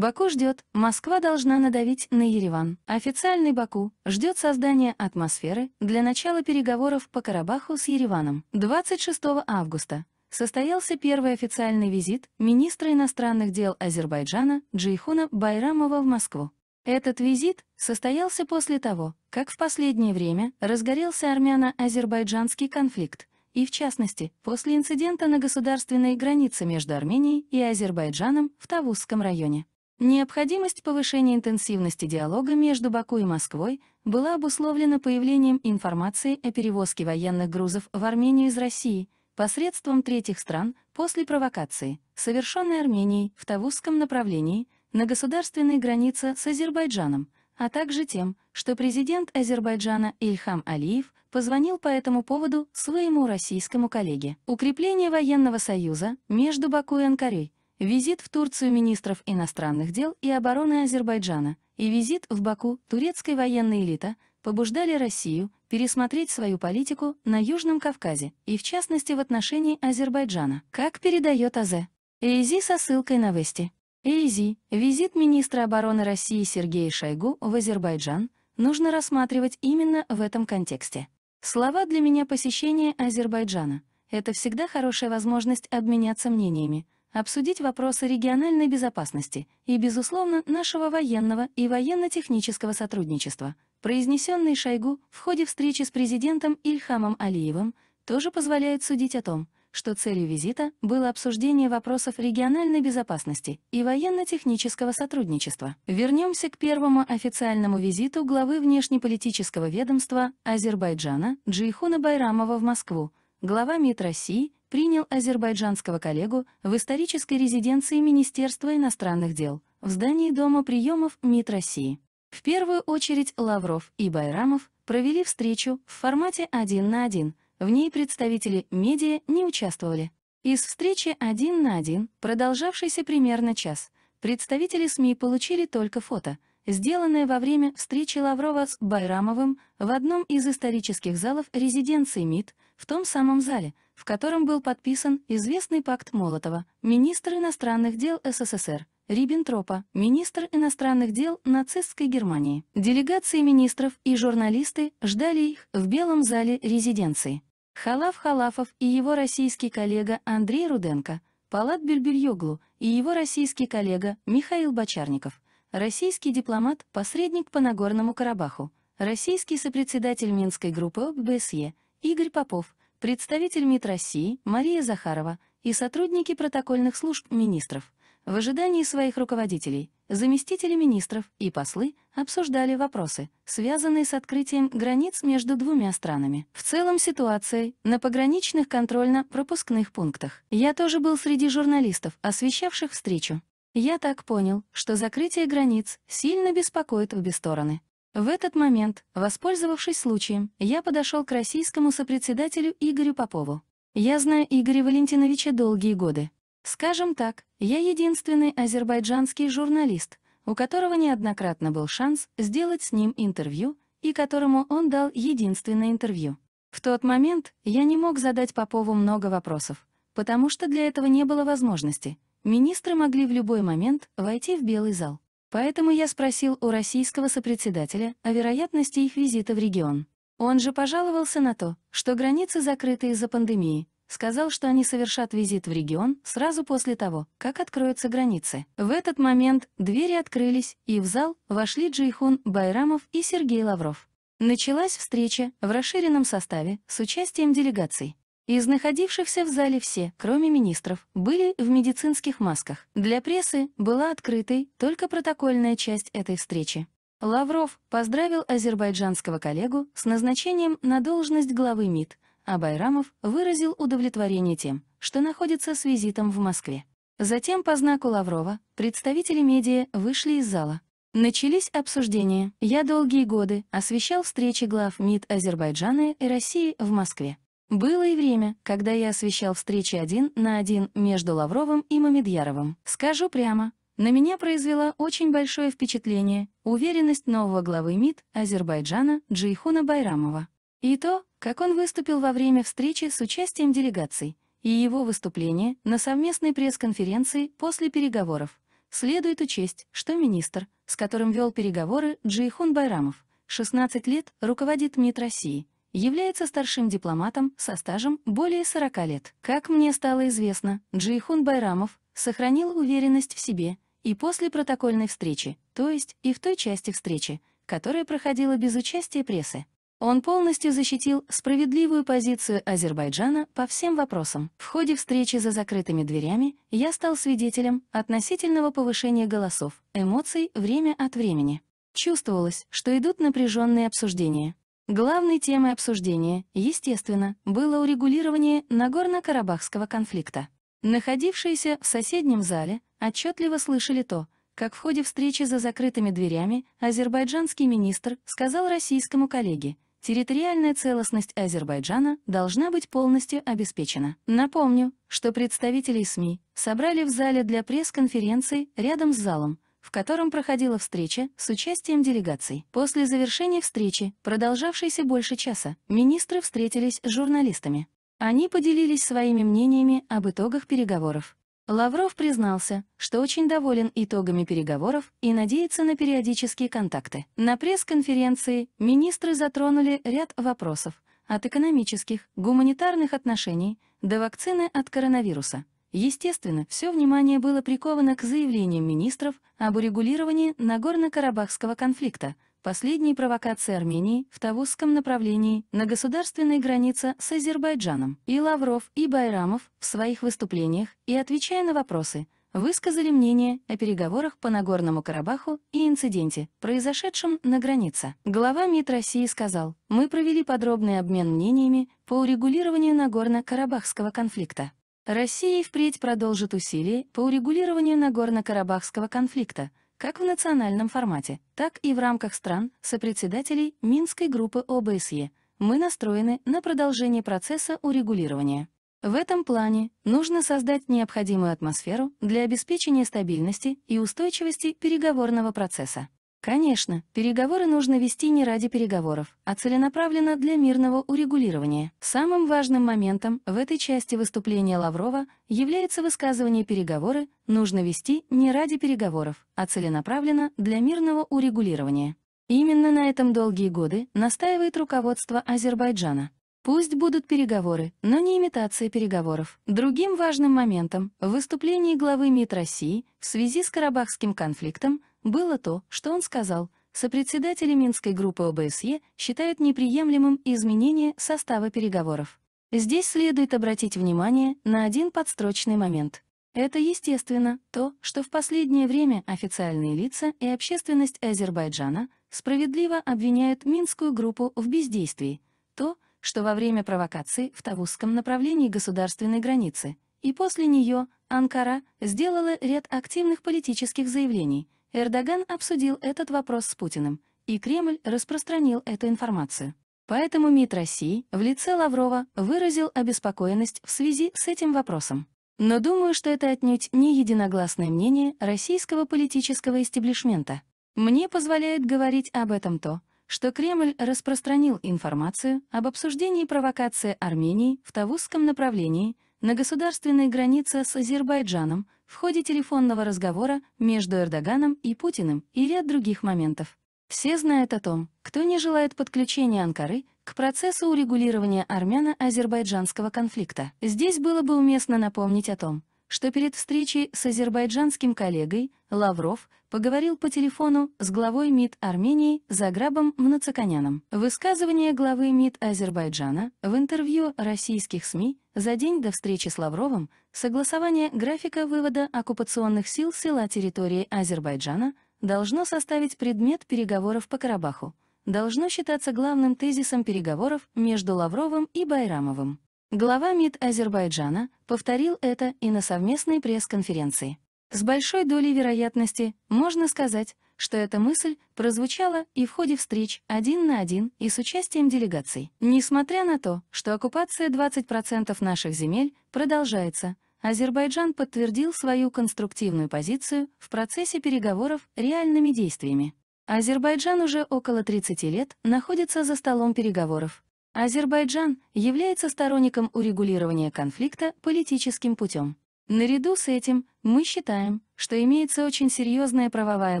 Баку ждет, Москва должна надавить на Ереван. Официальный Баку ждет создания атмосферы для начала переговоров по Карабаху с Ереваном. 26 августа состоялся первый официальный визит министра иностранных дел Азербайджана Джейхуна Байрамова в Москву. Этот визит состоялся после того, как в последнее время разгорелся армяно-азербайджанский конфликт, и, в частности, после инцидента на государственной границе между Арменией и Азербайджаном в Тавузском районе. Необходимость повышения интенсивности диалога между Баку и Москвой была обусловлена появлением информации о перевозке военных грузов в Армению из России посредством третьих стран после провокации, совершенной Арменией в Тавузском направлении на государственной границе с Азербайджаном, а также тем, что президент Азербайджана Ильхам Алиев позвонил по этому поводу своему российскому коллеге. Укрепление военного союза между Баку и Анкарой визит в Турцию министров иностранных дел и обороны Азербайджана и визит в Баку турецкой военной элиты побуждали Россию пересмотреть свою политику на Южном Кавказе и в частности в отношении Азербайджана, как передает АЗ. ЭИЗИ со ссылкой на Вести. ЭИЗИ, визит министра обороны России Сергея Шойгу в Азербайджан нужно рассматривать именно в этом контексте. Слова для меня посещения Азербайджана — это всегда хорошая возможность обменяться мнениями, обсудить вопросы региональной безопасности и, безусловно, нашего военного и военно-технического сотрудничества. Произнесенный Шойгу в ходе встречи с президентом Ильхамом Алиевым тоже позволяет судить о том, что целью визита было обсуждение вопросов региональной безопасности и военно-технического сотрудничества. Вернемся к первому официальному визиту главы внешнеполитического ведомства Азербайджана Джейхуна Байрамова в Москву. Глава МИД России принял азербайджанского коллегу в исторической резиденции Министерства иностранных дел в здании Дома приемов МИД России. В первую очередь Лавров и Байрамов провели встречу в формате один на один, в ней представители медиа не участвовали. Из встречи один на один, продолжавшейся примерно час, представители СМИ получили только фото, сделанное во время встречи Лаврова с Байрамовым в одном из исторических залов резиденции МИД в том самом зале, в котором был подписан известный пакт Молотова, министр иностранных дел СССР, Риббентропа, министр иностранных дел нацистской Германии. Делегации министров и журналисты ждали их в Белом зале резиденции. Халав Халафов и его российский коллега Андрей Руденко, Палат Бюльбюльоглу и его российский коллега Михаил Бочарников, российский дипломат, посредник по Нагорному Карабаху, российский сопредседатель Минской группы ОБСЕ Игорь Попов, представитель МИД России Мария Захарова и сотрудники протокольных служб министров в ожидании своих руководителей, заместители министров и послы обсуждали вопросы, связанные с открытием границ между двумя странами. В целом ситуация на пограничных контрольно-пропускных пунктах. Я тоже был среди журналистов, освещавших встречу. Я так понял, что закрытие границ сильно беспокоит обе стороны. В этот момент, воспользовавшись случаем, я подошел к российскому сопредседателю Игорю Попову. Я знаю Игоря Валентиновича долгие годы. Скажем так, я единственный азербайджанский журналист, у которого неоднократно был шанс сделать с ним интервью и которому он дал единственное интервью. В тот момент я не мог задать Попову много вопросов, потому что для этого не было возможности. Министры могли в любой момент войти в Белый зал. Поэтому я спросил у российского сопредседателя о вероятности их визита в регион. Он же пожаловался на то, что границы закрыты из-за пандемии, сказал, что они совершат визит в регион сразу после того, как откроются границы. В этот момент двери открылись, и в зал вошли Джейхун Байрамов и Сергей Лавров. Началась встреча в расширенном составе с участием делегаций. Из находившихся в зале все, кроме министров, были в медицинских масках. Для прессы была открытой только протокольная часть этой встречи. Лавров поздравил азербайджанского коллегу с назначением на должность главы МИД, а Байрамов выразил удовлетворение тем, что находится с визитом в Москве. Затем по знаку Лаврова представители медиа вышли из зала. Начались обсуждения. Я долгие годы освещал встречи глав МИД Азербайджана и России в Москве. Было и время, когда я освещал встречи один на один между Лавровым и Мамедьяровым. Скажу прямо, на меня произвела очень большое впечатление уверенность нового главы МИД Азербайджана Джейхуна Байрамова. И то, как он выступил во время встречи с участием делегаций, и его выступление на совместной пресс-конференции после переговоров. Следует учесть, что министр, с которым вел переговоры Джейхун Байрамов, 16 лет руководит МИД России — является старшим дипломатом со стажем более 40 лет. Как мне стало известно, Джейхун Байрамов сохранил уверенность в себе и после протокольной встречи, то есть и в той части встречи, которая проходила без участия прессы. Он полностью защитил справедливую позицию Азербайджана по всем вопросам. В ходе встречи за закрытыми дверями я стал свидетелем относительного повышения голосов, эмоций время от времени. Чувствовалось, что идут напряженные обсуждения. Главной темой обсуждения, естественно, было урегулирование Нагорно-Карабахского конфликта. Находившиеся в соседнем зале отчетливо слышали то, как в ходе встречи за закрытыми дверями азербайджанский министр сказал российскому коллеге, территориальная целостность Азербайджана должна быть полностью обеспечена. Напомню, что представителей СМИ собрали в зале для пресс-конференции рядом с залом, в котором проходила встреча с участием делегаций. После завершения встречи, продолжавшейся больше часа, министры встретились с журналистами. Они поделились своими мнениями об итогах переговоров. Лавров признался, что очень доволен итогами переговоров и надеется на периодические контакты. На пресс-конференции министры затронули ряд вопросов от экономических, гуманитарных отношений до вакцины от коронавируса, Естественно, все внимание было приковано к заявлениям министров об урегулировании Нагорно-Карабахского конфликта, последней провокации Армении в Тавузском направлении на государственной границе с Азербайджаном. И Лавров, и Байрамов в своих выступлениях и отвечая на вопросы, высказали мнение о переговорах по Нагорному Карабаху и инциденте, произошедшем на границе. Глава МИД России сказал, «Мы провели подробный обмен мнениями по урегулированию Нагорно-Карабахского конфликта. Россия и впредь продолжит усилия по урегулированию Нагорно-Карабахского конфликта, как в национальном формате, так и в рамках стран сопредседателей Минской группы ОБСЕ. Мы настроены на продолжение процесса урегулирования. В этом плане нужно создать необходимую атмосферу для обеспечения стабильности и устойчивости переговорного процесса. Конечно, переговоры нужно вести не ради переговоров, а целенаправленно для мирного урегулирования. Самым важным моментом в этой части выступления Лаврова является высказывание переговоры «нужно вести не ради переговоров, а целенаправленно для мирного урегулирования». Именно на этом долгие годы настаивает руководство Азербайджана. Пусть будут переговоры, но не имитация переговоров. Другим важным моментом в выступлении главы МИД России в связи с Карабахским конфликтом было то, что он сказал, сопредседатели Минской группы ОБСЕ считают неприемлемым изменение состава переговоров. Здесь следует обратить внимание на один подстрочный момент. Это, естественно, то, что в последнее время официальные лица и общественность Азербайджана справедливо обвиняют Минскую группу в бездействии, то, что во время провокации в Тавузском направлении государственной границы и после нее Анкара сделала ряд активных политических заявлений – Эрдоган обсудил этот вопрос с Путиным, и Кремль распространил эту информацию. Поэтому МИД России в лице Лаврова выразил обеспокоенность в связи с этим вопросом. Но думаю, что это отнюдь не единогласное мнение российского политического истеблишмента. Мне позволяет говорить об этом то, что Кремль распространил информацию об обсуждении провокации Армении в Тавузском направлении на государственной границе с Азербайджаном – в ходе телефонного разговора между Эрдоганом и Путиным и ряд других моментов. Все знают о том, кто не желает подключения Анкары к процессу урегулирования армяно-азербайджанского конфликта. Здесь было бы уместно напомнить о том, что перед встречей с азербайджанским коллегой Лавров поговорил по телефону с главой МИД Армении Заграбом Мнацаканяном. Высказывание главы МИД Азербайджана в интервью российских СМИ за день до встречи с Лавровым согласование графика вывода оккупационных сил села территории Азербайджана должно составить предмет переговоров по Карабаху, должно считаться главным тезисом переговоров между Лавровым и Байрамовым. Глава МИД Азербайджана повторил это и на совместной пресс-конференции. С большой долей вероятности можно сказать, что эта мысль прозвучала и в ходе встреч один на один и с участием делегаций. Несмотря на то, что оккупация 20% наших земель продолжается, Азербайджан подтвердил свою конструктивную позицию в процессе переговоров реальными действиями. Азербайджан уже около 30 лет находится за столом переговоров, Азербайджан является сторонником урегулирования конфликта политическим путем. Наряду с этим мы считаем, что имеется очень серьезная правовая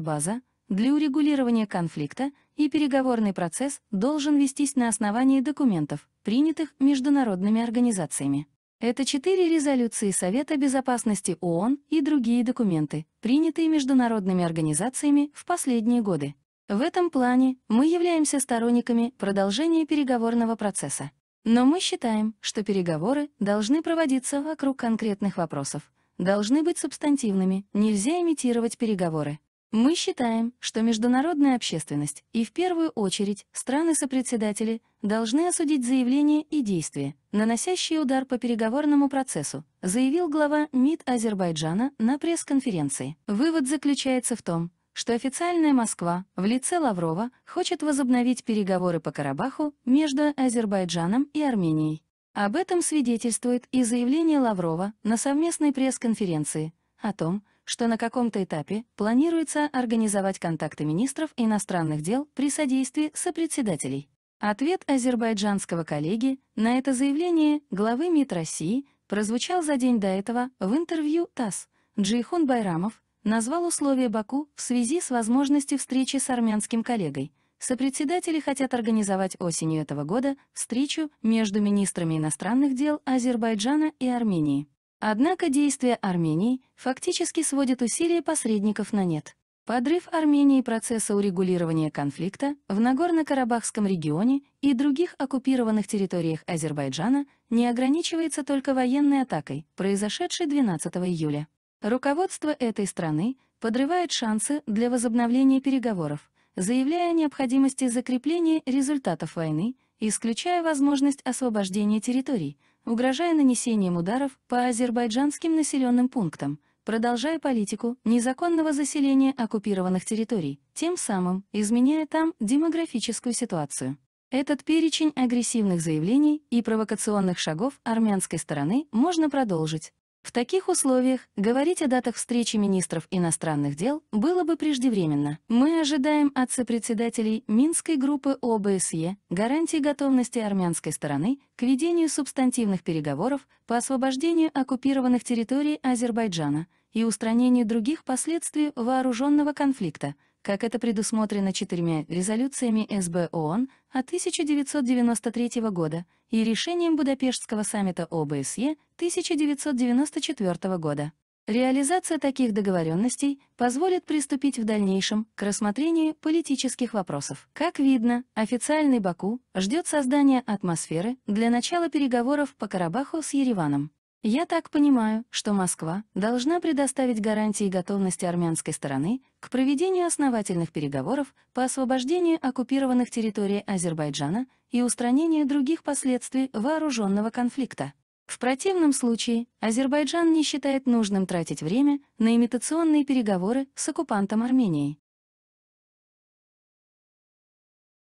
база для урегулирования конфликта, и переговорный процесс должен вестись на основании документов, принятых международными организациями. Это четыре резолюции Совета Безопасности ООН и другие документы, принятые международными организациями в последние годы. В этом плане мы являемся сторонниками продолжения переговорного процесса. Но мы считаем, что переговоры должны проводиться вокруг конкретных вопросов, должны быть субстантивными, нельзя имитировать переговоры. Мы считаем, что международная общественность и в первую очередь страны-сопредседатели должны осудить заявления и действия, наносящие удар по переговорному процессу, заявил глава МИД Азербайджана на пресс-конференции. Вывод заключается в том, что официальная Москва в лице Лаврова хочет возобновить переговоры по Карабаху между Азербайджаном и Арменией. Об этом свидетельствует и заявление Лаврова на совместной пресс-конференции о том, что на каком-то этапе планируется организовать контакты министров иностранных дел при содействии сопредседателей. Ответ азербайджанского коллеги на это заявление главы МИД России прозвучал за день до этого в интервью ТАСС. Джейхун Байрамов назвал условия Баку в связи с возможностью встречи с армянским коллегой. Сопредседатели хотят организовать осенью этого года встречу между министрами иностранных дел Азербайджана и Армении. Однако действия Армении фактически сводят усилия посредников на нет. Подрыв Армении процесса урегулирования конфликта в Нагорно-Карабахском регионе и других оккупированных территориях Азербайджана не ограничивается только военной атакой, произошедшей 12 июля. Руководство этой страны подрывает шансы для возобновления переговоров, заявляя о необходимости закрепления результатов войны, исключая возможность освобождения территорий, угрожая нанесением ударов по азербайджанским населенным пунктам, продолжая политику незаконного заселения оккупированных территорий, тем самым изменяя там демографическую ситуацию. Этот перечень агрессивных заявлений и провокационных шагов армянской стороны можно продолжить, в таких условиях говорить о датах встречи министров иностранных дел было бы преждевременно. Мы ожидаем от сопредседателей Минской группы ОБСЕ гарантии готовности армянской стороны к ведению субстантивных переговоров по освобождению оккупированных территорий Азербайджана – и устранению других последствий вооруженного конфликта, как это предусмотрено четырьмя резолюциями СБ ООН от 1993 года и решением Будапештского саммита ОБСЕ 1994 года. Реализация таких договоренностей позволит приступить в дальнейшем к рассмотрению политических вопросов. Как видно, официальный Баку ждет создания атмосферы для начала переговоров по Карабаху с Ереваном. Я так понимаю, что Москва должна предоставить гарантии готовности армянской стороны к проведению основательных переговоров по освобождению оккупированных территорий Азербайджана и устранению других последствий вооруженного конфликта. В противном случае Азербайджан не считает нужным тратить время на имитационные переговоры с оккупантом Армении.